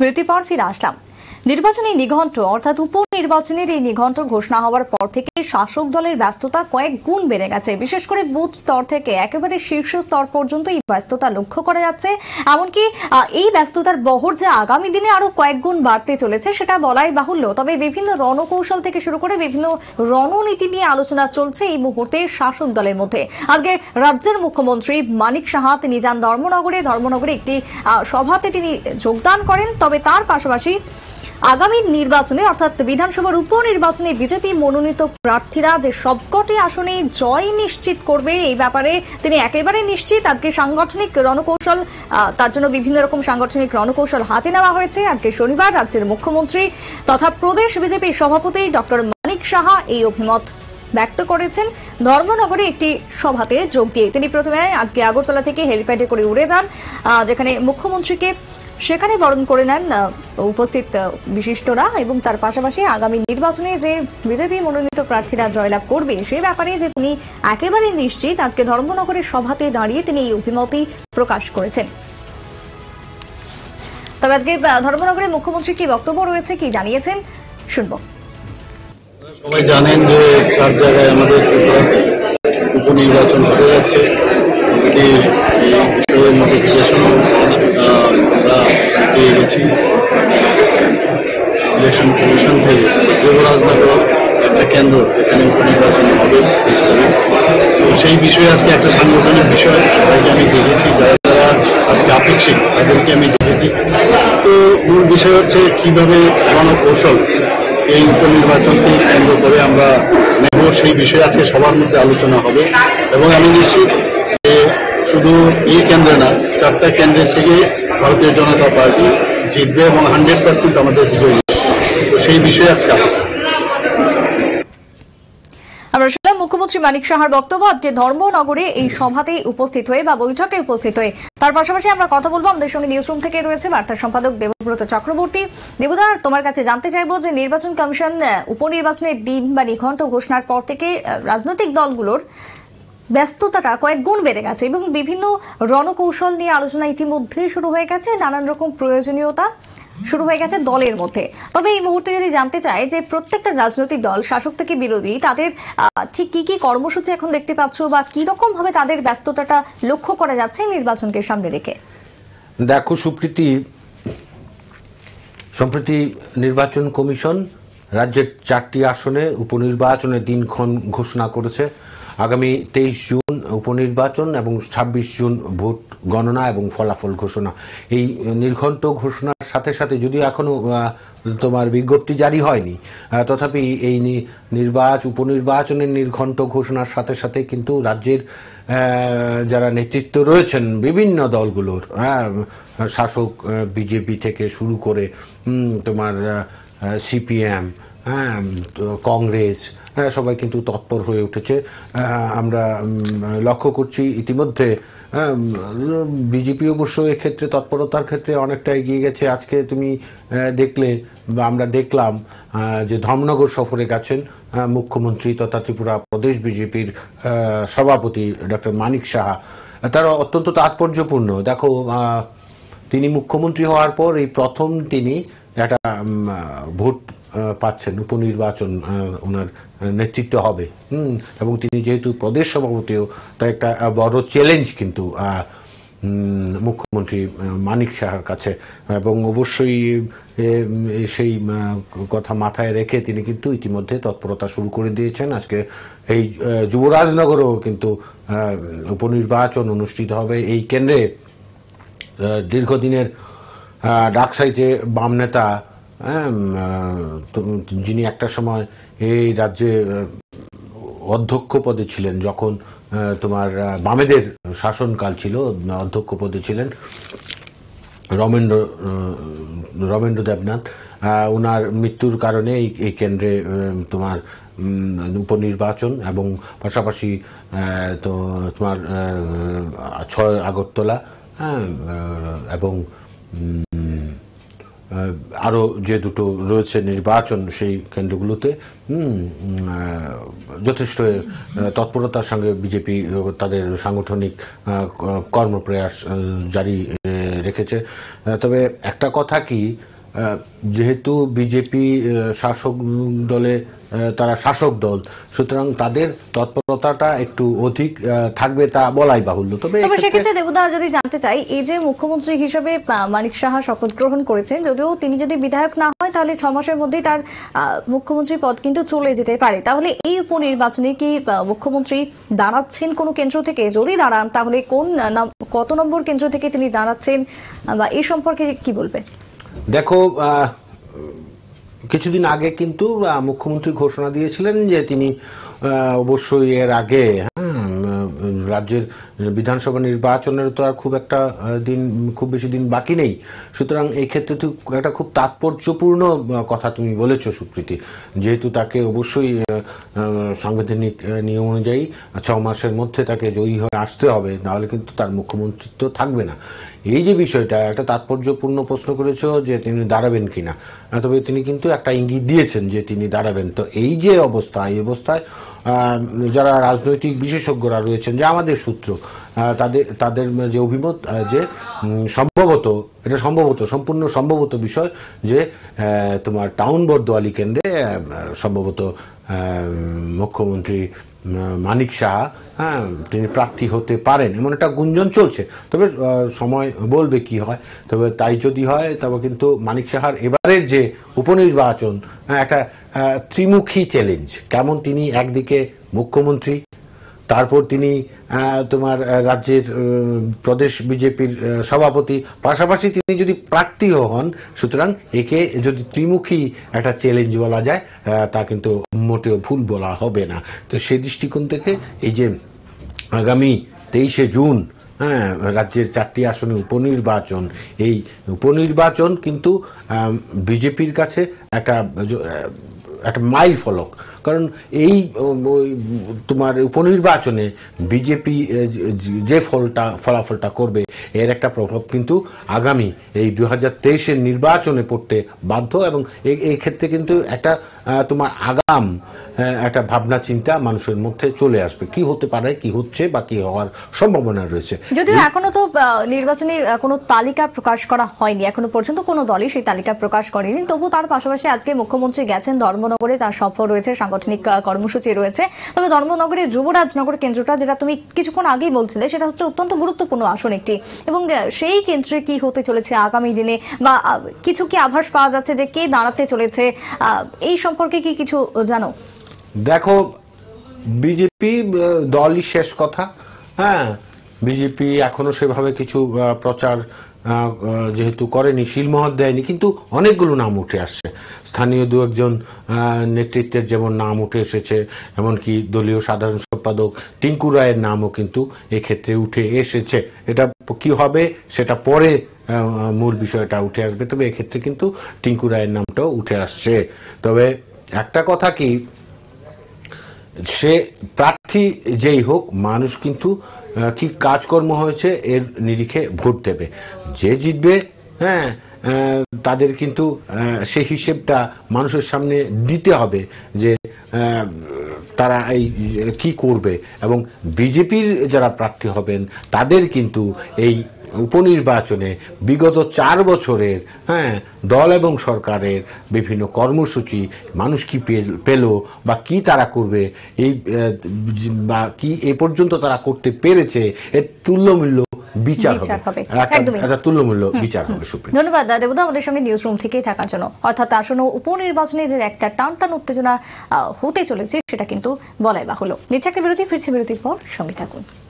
বিরতির পর ফিরে আসলাম নির্বাচনী নিঘণ্ট অর্থাৎ উপনির্বাচনের এই নিঘণ্ট ঘোষণা হওয়ার পর থেকে শাসক দলের ব্যস্ততা কয়েক গুণ বেড়ে গেছে বিশেষ করে বুথ স্তর থেকে একেবারে শীর্ষ স্তর পর্যন্ত এই ব্যস্ততা লক্ষ্য করা যাচ্ছে এমনকি এই ব্যস্ততার বহর যে আগামী দিনে আরো কয়েক গুণ বাড়তে চলেছে সেটা বলাই বাহুল্য তবে বিভিন্ন রণকৌশল থেকে শুরু করে বিভিন্ন রণনীতি নিয়ে আলোচনা চলছে এই মুহূর্তে শাসক দলের মধ্যে আজকে রাজ্যের মুখ্যমন্ত্রী মানিক সাহা তিনি যান ধর্মনগরে ধর্মনগরে একটি সভাতে তিনি যোগদান করেন তবে তার পাশাপাশি আগামী নির্বাচনে অর্থাৎ বিধানসভার উপনির্বাচনে বিজেপি মনোনীত প্রার্থীরা যে সবকটি আসনে জয় নিশ্চিত করবে এই ব্যাপারে তিনি একেবারে নিশ্চিত আজকে সাংগঠনিক রণকৌশল তার জন্য বিভিন্ন রকম সাংগঠনিক রণকৌশল হাতে নেওয়া হয়েছে আজকে শনিবার রাজ্যের মুখ্যমন্ত্রী তথা প্রদেশ বিজেপির সভাপতি ডক্টর মানিক সাহা এই অভিমত ব্যক্ত করেছেন ধর্মনগরে একটি সভাতে যোগ দিয়ে তিনি প্রথমে আজকে আগরতলা থেকে হেলিপ্যাডে করে উড়ে যান যেখানে মুখ্যমন্ত্রীকে সেখানে বরণ করে নেন উপস্থিত বিশিষ্টরা এবং তার পাশাপাশি আগামী নির্বাচনে যে বিজেপি মনোনীত প্রার্থীরা জয়লাভ করবে সে ব্যাপারে যে তিনি একেবারে নিশ্চিত আজকে ধর্মনগরের সভাতে দাঁড়িয়ে তিনি এই অভিমতই প্রকাশ করেছেন তবে আজকে ধর্মনগরে মুখ্যমন্ত্রী কি বক্তব্য রয়েছে কি জানিয়েছেন শুনব সবাই জানেন যে চার জায়গায় আমাদের উপনির্বাচন হয়ে যাচ্ছে ইলেকশন কমিশন থেকে যুবরাজনগর একটা কেন্দ্র এখানে উপনির্বাচন হবে তো সেই বিষয়ে আজকে একটা সাংগঠনিক বিষয় সবাইকে আমি দেখেছি যারা যারা আজকে আপেক্ষিক তাদেরকে আমি দেখেছি তো মূল বিষয় হচ্ছে কিভাবে রণকৌশল এই উপনির্বাচনকে কেন্দ্র করে আমরা নেব সেই বিষয়ে আজকে সবার মধ্যে আলোচনা হবে এবং আমি নিশ্চিত যে শুধু এই কেন্দ্রে না চারটা কেন্দ্রের থেকে ভারতীয় জনতা পার্টি জিতবে এবং হান্ড্রেড পার্সেন্ট আমাদের বিজয়ী সেই বিষয়ে আজকে আমরা শুনলাম মুখ্যমন্ত্রী মানিক সাহার বক্তব্য আজকে ধর্মনগরে এই সভাতে উপস্থিত হয়ে বা বৈঠকে উপস্থিত হয়ে তার পাশাপাশি আমরা কথা বলবো আমাদের সঙ্গে নিউজ থেকে রয়েছে বার্তা সম্পাদক দেবব্রত চক্রবর্তী দেবুদা তোমার কাছে জানতে চাইবো যে নির্বাচন কমিশন উপনির্বাচনের দিন বা নিঘণ্ট ঘোষণার পর থেকে রাজনৈতিক দলগুলোর ব্যস্ততাটা কয়েক গুণ বেড়ে গেছে এবং বিভিন্ন রণকৌশল নিয়ে আলোচনা ইতিমধ্যেই শুরু হয়ে গেছে নানান রকম প্রয়োজনীয়তা শুরু হয়ে গেছে দলের মধ্যে তবে এই মুহূর্তে যদি জানতে চাই যে প্রত্যেকটা রাজনৈতিক দল শাসক থেকে বিরোধী তাদের ঠিক কি কি কর্মসূচি এখন দেখতে পাচ্ছ বা কি রকম ভাবে তাদের ব্যস্ততাটা লক্ষ্য করা যাচ্ছে নির্বাচনকে সামনে রেখে দেখো সুপ্রীতি সম্প্রতি নির্বাচন কমিশন রাজ্যের চারটি আসনে উপনির্বাচনের দিনক্ষণ ঘোষণা করেছে আগামী তেইশ জুন উপনির্বাচন এবং ছাব্বিশ জুন ভোট গণনা এবং ফলাফল ঘোষণা এই নির্ঘণ্ট ঘোষণার সাথে সাথে যদি এখনো তোমার বিজ্ঞপ্তি জারি হয়নি তথাপি এই নির্বাচন উপনির্বাচনের নির্ঘণ্ট ঘোষণার সাথে সাথে কিন্তু রাজ্যের যারা নেতৃত্ব রয়েছেন বিভিন্ন দলগুলোর শাসক বিজেপি থেকে শুরু করে তোমার সিপিএম হ্যাঁ কংগ্রেস হ্যাঁ সবাই কিন্তু তৎপর হয়ে উঠেছে আমরা লক্ষ্য করছি ইতিমধ্যে হ্যাঁ, বিজেপি অবশ্য এক্ষেত্রে তৎপরতার ক্ষেত্রে অনেকটা এগিয়ে গেছে আজকে তুমি দেখলে বা আমরা দেখলাম যে ধর্মনগর সফরে গেছেন মুখ্যমন্ত্রী তথা ত্রিপুরা প্রদেশ বিজেপির সভাপতি ডক্টর মানিক সাহা তারা অত্যন্ত তাৎপর্যপূর্ণ দেখো তিনি মুখ্যমন্ত্রী হওয়ার পর এই প্রথম তিনি একটা ভোট পাচ্ছেন উপনির্বাচন ওনার নেতৃত্ব হবে হুম এবং তিনি যেহেতু প্রদেশ সভাপতিও তা একটা বড় চ্যালেঞ্জ কিন্তু মুখ্যমন্ত্রী মানিক সাহার কাছে এবং অবশ্যই সেই কথা মাথায় রেখে তিনি কিন্তু ইতিমধ্যে তৎপরতা শুরু করে দিয়েছেন আজকে এই যুবরাজনগরেও কিন্তু উপনির্বাচন অনুষ্ঠিত হবে এই কেন্দ্রে দীর্ঘদিনের ডাকসাইতে বাম নেতা হ্যাঁ, যিনি একটা সময় এই রাজ্যে অধ্যক্ষ পদে ছিলেন যখন তোমার বামেদের শাসনকাল ছিল অধ্যক্ষ পদে ছিলেন রমেন্দ্র রমেন্দ্র দেবনাথ ওনার মৃত্যুর কারণে এই কেন্দ্রে তোমার উপনির্বাচন এবং পাশাপাশি তো তোমার ছয় আগরতলা হ্যাঁ এবং আরও যে দুটো রয়েছে নির্বাচন সেই কেন্দ্রগুলোতে যথেষ্ট তৎপরতার সঙ্গে বিজেপি তাদের সাংগঠনিক কর্মপ্রয়াস জারি রেখেছে তবে একটা কথা কি যেহেতু বিজেপি শাসক দলে তারা শাসক দল সুতরাং তাদের তৎপরতাটা একটু অধিক থাকবে তা বলাই বাহুল্য তবে সেক্ষেত্রে দেবদা যদি জানতে চাই এই যে মুখ্যমন্ত্রী হিসেবে মানিক সাহা শপথ গ্রহণ করেছেন যদিও তিনি যদি বিধায়ক না হয় তাহলে ছ মাসের মধ্যেই তার মুখ্যমন্ত্রী পদ কিন্তু চলে যেতে পারে তাহলে এই উপনির্বাচনে কি মুখ্যমন্ত্রী দাঁড়াচ্ছেন কোন কেন্দ্র থেকে যদি দাঁড়ান তাহলে কোন কত নম্বর কেন্দ্র থেকে তিনি দাঁড়াচ্ছেন বা এই সম্পর্কে কি বলবে দেখো কিছুদিন আগে কিন্তু মুখ্যমন্ত্রী ঘোষণা দিয়েছিলেন যে তিনি অবশ্যই এর আগে রাজ্যের বিধানসভা নির্বাচনের তো আর খুব একটা দিন খুব বেশি দিন বাকি নেই সুতরাং এই ক্ষেত্রে তো একটা খুব তাৎপর্যপূর্ণ কথা তুমি বলেছ সুপ্রীতি যেহেতু তাকে অবশ্যই সাংবিধানিক নিয়ম অনুযায়ী ছ মাসের মধ্যে তাকে জয়ী হয়ে আসতে হবে নাহলে কিন্তু তার মুখ্যমন্ত্রিত্ব থাকবে না এই যে বিষয়টা একটা তাৎপর্যপূর্ণ প্রশ্ন করেছ যে তিনি দাঁড়াবেন কিনা তবে তিনি কিন্তু একটা ইঙ্গিত দিয়েছেন যে তিনি দাঁড়াবেন তো এই যে অবস্থা এই অবস্থায় যারা রাজনৈতিক বিশেষজ্ঞরা রয়েছেন যে আমাদের সূত্র তাদের তাদের যে অভিমত যে সম্ভবত এটা সম্ভবত সম্পূর্ণ সম্ভবত বিষয় যে তোমার টাউন বরদোয়ালি কেন্দ্রে সম্ভবত মুখ্যমন্ত্রী মানিক সাহা হ্যাঁ তিনি প্রার্থী হতে পারেন এমন একটা গুঞ্জন চলছে তবে সময় বলবে কি হয় তবে তাই যদি হয় তবে কিন্তু মানিক সাহার এবারের যে উপনির্বাচন হ্যাঁ, একটা ত্রিমুখী চ্যালেঞ্জ কেমন তিনি একদিকে মুখ্যমন্ত্রী তারপর তিনি তোমার রাজ্যের প্রদেশ বিজেপির সভাপতি পাশাপাশি তিনি যদি প্রার্থীও হন সুতরাং একে যদি ত্রিমুখী একটা চ্যালেঞ্জ বলা যায় তা কিন্তু মোটেও ভুল বলা হবে না তো সে দৃষ্টিকোণ থেকে এই যে আগামী তেইশে জুন হ্যাঁ রাজ্যের চারটি আসনে উপনির্বাচন এই উপনির্বাচন কিন্তু বিজেপির কাছে একটা একটা মাইল ফলক কারণ এই তোমার উপনির্বাচনে বিজেপি যে ফলটা ফলাফলটা করবে এর একটা প্রভাব কিন্তু আগামী এই দু হাজার নির্বাচনে পড়তে বাধ্য এবং এই ক্ষেত্রে কিন্তু একটা তোমার আগাম একটা ভাবনা চিন্তা মানুষের মধ্যে চলে আসবে কি হতে পারে কি হচ্ছে বা কি হওয়ার সম্ভাবনা রয়েছে যদিও এখনো তো নির্বাচনী কোনো তালিকা প্রকাশ করা হয়নি এখনো পর্যন্ত কোনো দলই সেই তালিকা প্রকাশ করেনি তবু তার পাশাপাশি আজকে মুখ্যমন্ত্রী গেছেন ধর্মনগরে তার সফর রয়েছে সাংগঠনিক কর্মসূচি রয়েছে তবে ধর্মনগরের যুবরাজনগর কেন্দ্রটা যেটা তুমি কিছুক্ষণ আগেই বলছিলে সেটা হচ্ছে অত্যন্ত গুরুত্বপূর্ণ আসন একটি এবং সেই কেন্দ্রে কি হতে চলেছে আগামী দিনে বা কিছু কি আভাস পাওয়া যাচ্ছে যে কে দাঁড়াতে চলেছে এই সম্পর্কে কি কিছু জানো দেখো বিজেপি দলই শেষ কথা হ্যাঁ বিজেপি এখনো সেভাবে কিছু প্রচার যেহেতু করেনি শিলমহর দেয়নি কিন্তু অনেকগুলো নাম উঠে আসছে স্থানীয় দু একজন নেতৃত্বের যেমন নাম উঠে এসেছে এমনকি দলীয় সাধারণ সম্পাদক টিঙ্কু রায়ের নামও কিন্তু এক্ষেত্রে উঠে এসেছে এটা কি হবে সেটা পরে মূল বিষয়টা উঠে আসবে তবে এক্ষেত্রে কিন্তু টিঙ্কু রায়ের নামটাও উঠে আসছে তবে একটা কথা কি সে প্রাক প্রার্থী যেই হোক মানুষ কিন্তু কি কাজকর্ম হয়েছে এর নিরিখে ভোট দেবে যে জিতবে হ্যাঁ তাদের কিন্তু সেই হিসেবটা মানুষের সামনে দিতে হবে যে তারা এই কি করবে এবং বিজেপির যারা প্রার্থী হবেন তাদের কিন্তু এই উপনির্বাচনে বিগত চার বছরের হ্যাঁ দল এবং সরকারের বিভিন্ন কর্মসূচি মানুষ কি পেল বা কি তারা করবে এই বা কি এ পর্যন্ত তারা করতে পেরেছে এর তুল্যমূল্য বিচার হবে তুল্যমূল্য বিচার ধন্যবাদ আমাদের সঙ্গে নিউজ থেকেই অর্থাৎ উপনির্বাচনে যে একটা টান টান উত্তেজনা হতে চলেছে সেটা কিন্তু বলাই বিরতির পর সঙ্গে থাকুন